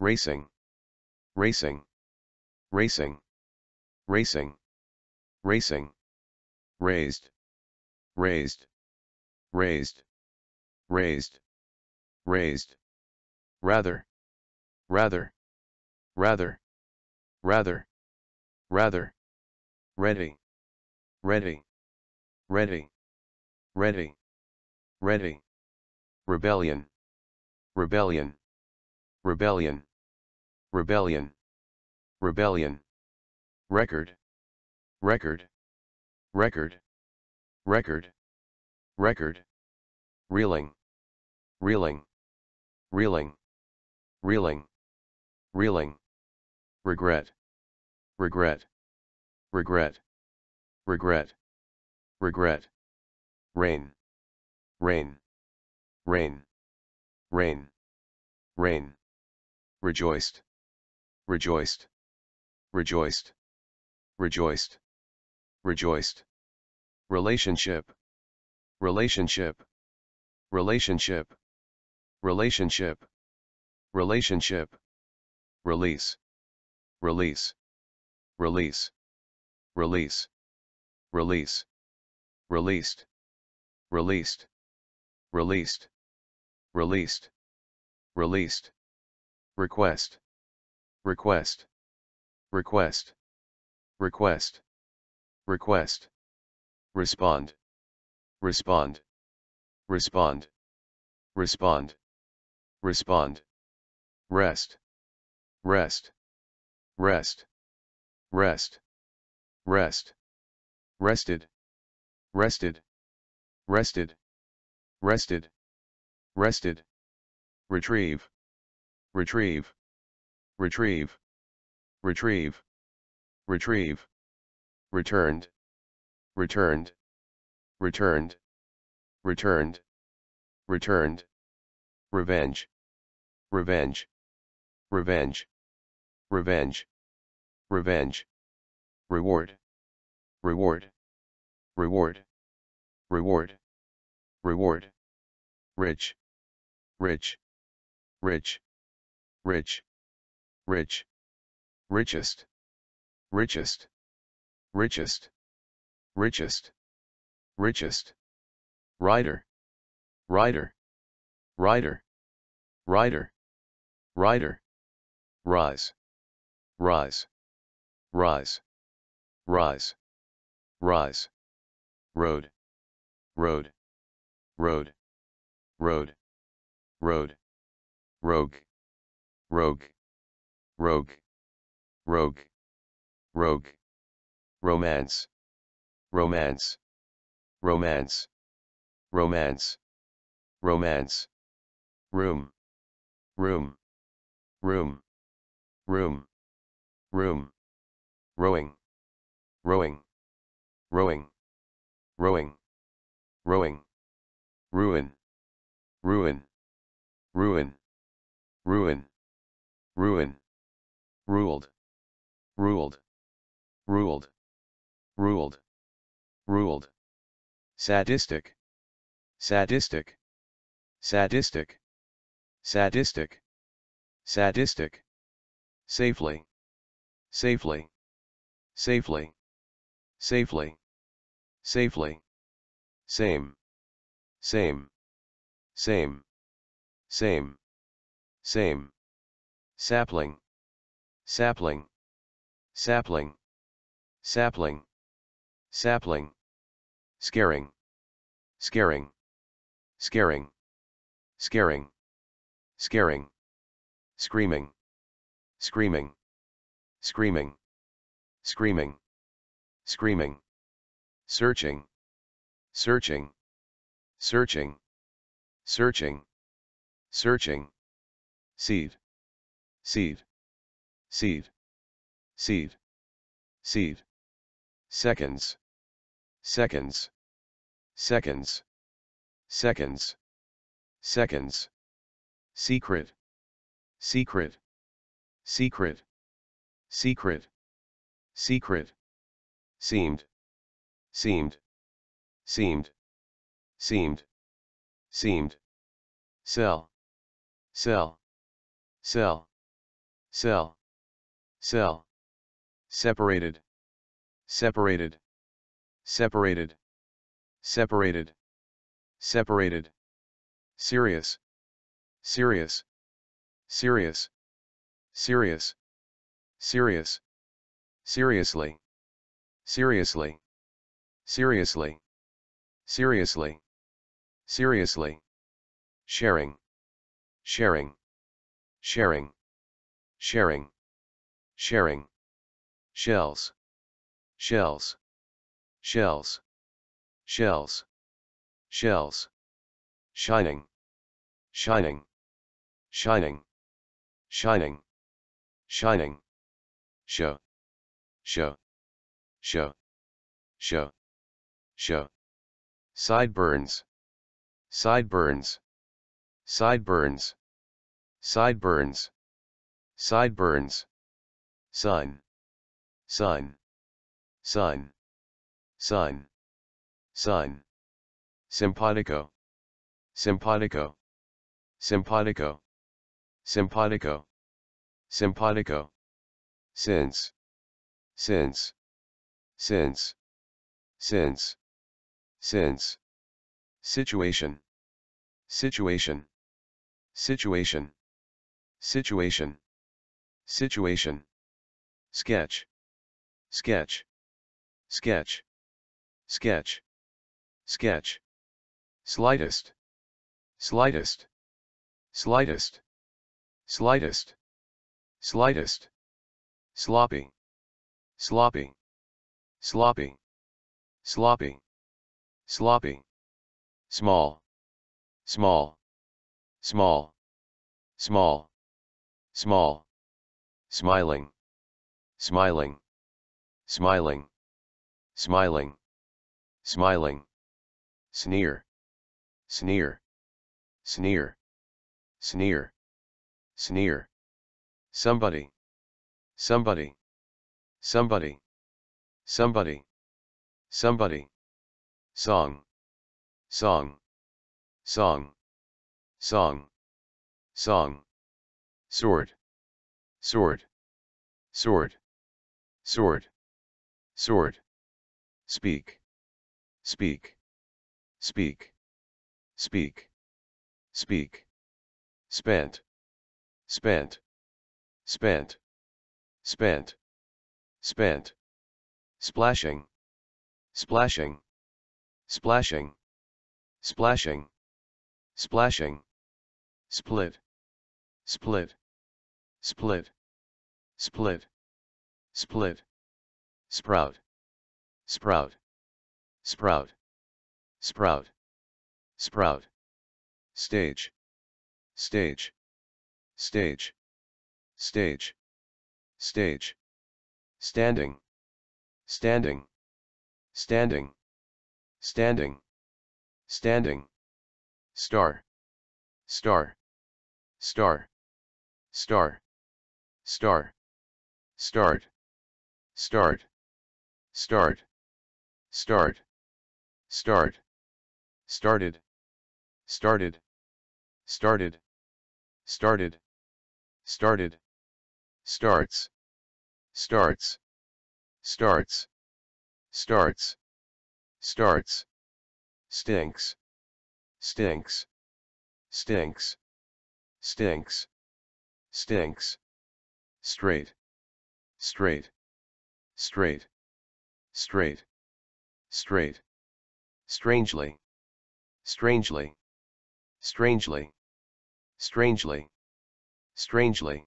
racing, racing, racing, racing, racing, raised, raised, raised, raised, raised, rather, rather, rather, rather, rather, ready, ready, ready, ready, ready, rebellion, rebellion, rebellion Rebellion. Rebellion. Record. Record. Record. Record. Record. Reeling. Reeling. Reeling. Reeling. Reeling. Regret. Regret. Regret. Regret. Regret. Rain. Rain. Rain. Rain. Rain. Rejoiced rejoiced, rejoiced, rejoiced, rejoiced. Relationship, relationship, relationship, relationship, relationship, release, release, release, release, release, released, released, released, released, released, request Request. Request. Request. Request. Respond. Respond. Respond. Respond. Respond. Rest. Rest. Rest. Rest. Rest. Rested. Rested. Rested. Rested. Rested. Retrieve. Retrieve retrieve, retrieve, retrieve, returned, returned, returned, returned, returned, revenge, revenge, revenge, revenge, revenge, reward, reward, reward, reward, reward, rich, rich, rich, rich rich, richest, richest, richest, richest, richest, rider, rider, rider, rider, rider, rise, rise, rise, rise, rise, road, road, road, road, road, rogue, rogue rogue, rogue, rogue, romance, romance, romance, romance, romance, room, room, room, room, room, rowing, rowing, rowing, rowing, rowing, ruin, ruin, ruin, ruin, ruin ruled, ruled, ruled, ruled, ruled, sadistic, sadistic, sadistic, sadistic, sadistic, safely, safely, safely, safely, safely, same, same, same, same, same, sapling, sapling, sapling, sapling, sapling, scaring, scaring, scaring, scaring, scaring, screaming, screaming, screaming, screaming, screaming, searching, searching, searching, searching, searching, seed, seed Seed, seed, seed, Seconds. Seconds. Seconds. Seconds. Seconds. Secret. Secret. Secret. Secret. Secret. Seemed. Seemed. Seemed. Seemed. Seemed. Sell. Sell. Sell. Sell. Cell. Separated. Separated. Separated. Separated. Separated. Serious. Serious. Serious. Serious. Serious. Seriously. Seriously. Seriously. Seriously. Seriously. Sharing. Sharing. Sharing. Sharing sharing, shells, shells, shells, shells, shells, shining, shining, shining, shining, shining, show, show, show, show, show, sideburns, sideburns, sideburns, sideburns, sideburns sign, sign, sign, sign, sign, simpatico, simpatico, simpatico, simpatico, simpatico, since, since, since, since, since, situation, situation, situation, situation, situation sketch, sketch, sketch, sketch, sketch, slightest, slightest, slightest, slightest, slightest, slopping, slopping, slopping, slopping, slopping, small, small, small, small, small, smiling, smiling, smiling, smiling, smiling, sneer, sneer, sneer, sneer, sneer, somebody, somebody, somebody, somebody, somebody, song, song, song, song, song, sword, sword, sword Sword. Sword. Speak. Speak. Speak. Speak. Speak. Spent. Spent. Spent. Spent. Spent. Splashing. Splashing. Splashing. Splashing. Splashing. Split. Split. Split. Split split, sprout, sprout, sprout, sprout, sprout, stage, stage, stage, stage, stage, standing, standing, standing, standing, standing, star, star, star, star, star, start start, start, start, start, started, started, started, started, started, starts, starts, starts, starts, starts, stinks, stinks, stinks, stinks, stinks, straight, straight, straight, straight, straight, strangely, strangely, strangely, strangely, strangely,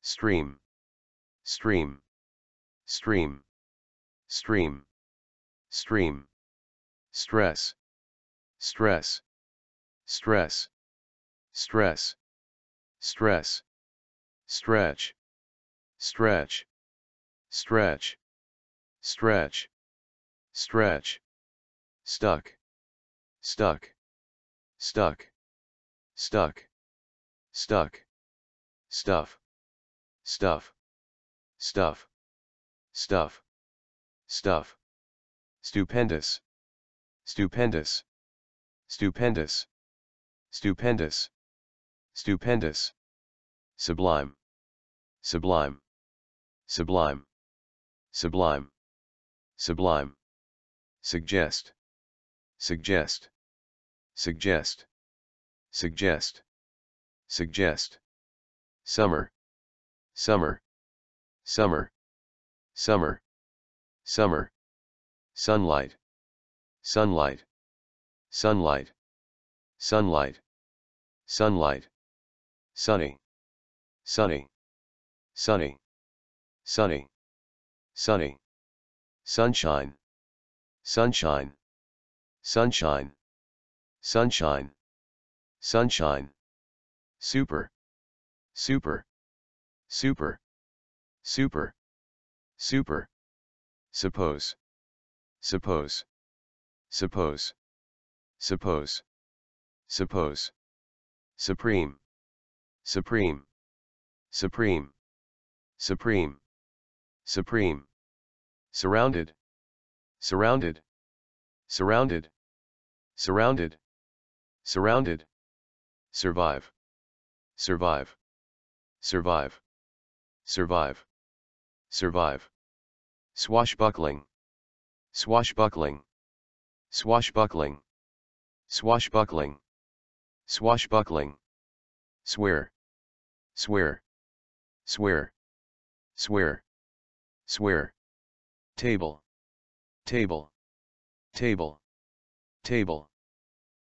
stream, stream, stream, stream, stream, stress, stress, stress, stress, stress, stretch, stretch, stretch, stretch, stretch, stuck, stuck, stuck, stuck, stuck, stuff, stuff, stuff, stuff, stuff, stupendous, stupendous, stupendous, stupendous, stupendous, sublime, sublime, sublime sublime, sublime, suggest, suggest, suggest, suggest, suggest, summer, summer, summer, summer, summer, sunlight, sunlight, sunlight, sunlight, sunlight, sunny, sunny, sunny, sunny sunny, sunshine, sunshine, sunshine, sunshine, sunshine, super, super, super, super, super, suppose, suppose, suppose, suppose, suppose, supreme, supreme, supreme, supreme, supreme surrounded, surrounded, surrounded, surrounded, surrounded, survive, survive, survive, survive, survive, swashbuckling, swashbuckling, swashbuckling, swashbuckling, swashbuckling, swear, swear, swear, swear, swear table, table, table, table,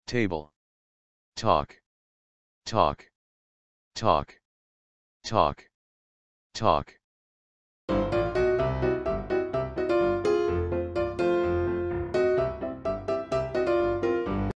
table, talk, talk, talk, talk, talk.